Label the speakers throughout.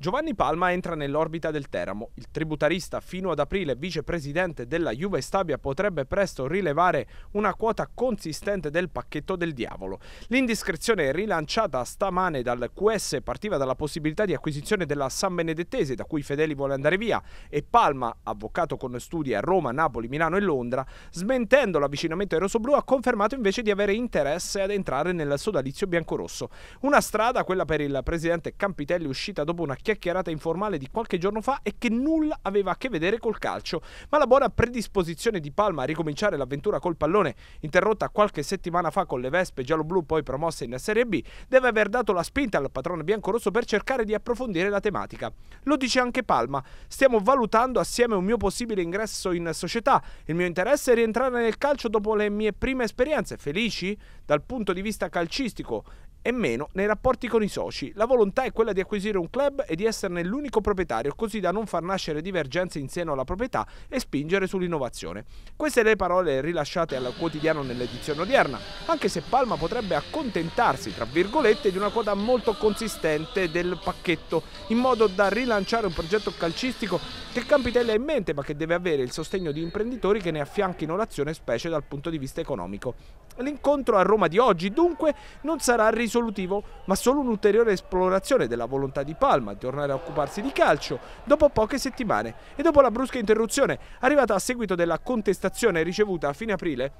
Speaker 1: Giovanni Palma entra nell'orbita del Teramo. Il tributarista, fino ad aprile vicepresidente della Juve Stabia, potrebbe presto rilevare una quota consistente del pacchetto del diavolo. L'indiscrezione rilanciata stamane dal QS partiva dalla possibilità di acquisizione della San Benedettese, da cui Fedeli vuole andare via, e Palma, avvocato con studi a Roma, Napoli, Milano e Londra, smentendo l'avvicinamento ai rossoblù, ha confermato invece di avere interesse ad entrare nel sodalizio biancorosso. Una strada, quella per il presidente Campitelli, uscita dopo una chiacchierata informale di qualche giorno fa e che nulla aveva a che vedere col calcio, ma la buona predisposizione di Palma a ricominciare l'avventura col pallone, interrotta qualche settimana fa con le Vespe giallo-blu poi promosse in Serie B, deve aver dato la spinta al patrone biancorosso per cercare di approfondire la tematica. Lo dice anche Palma, stiamo valutando assieme un mio possibile ingresso in società, il mio interesse è rientrare nel calcio dopo le mie prime esperienze, felici? Dal punto di vista calcistico e meno nei rapporti con i soci. La volontà è quella di acquisire un club e di esserne l'unico proprietario, così da non far nascere divergenze in seno alla proprietà e spingere sull'innovazione. Queste le parole rilasciate al quotidiano nell'edizione odierna, anche se Palma potrebbe accontentarsi, tra virgolette, di una quota molto consistente del pacchetto, in modo da rilanciare un progetto calcistico che Campitella ha in mente, ma che deve avere il sostegno di imprenditori che ne affianchino l'azione, specie dal punto di vista economico. L'incontro a Roma di oggi dunque non sarà risolutivo, ma solo un'ulteriore esplorazione della volontà di Palma di tornare a occuparsi di calcio dopo poche settimane e dopo la brusca interruzione arrivata a seguito della contestazione ricevuta a fine aprile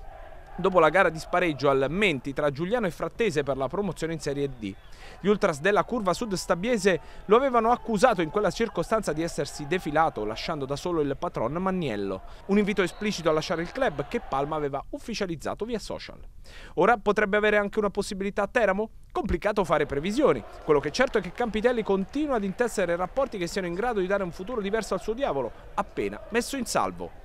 Speaker 1: dopo la gara di spareggio al Menti tra Giuliano e Frattese per la promozione in Serie D. Gli ultras della curva sud stabiese lo avevano accusato in quella circostanza di essersi defilato lasciando da solo il patron Magnello. un invito esplicito a lasciare il club che Palma aveva ufficializzato via social. Ora potrebbe avere anche una possibilità a Teramo? Complicato fare previsioni, quello che è certo è che Campitelli continua ad intessere rapporti che siano in grado di dare un futuro diverso al suo diavolo, appena messo in salvo.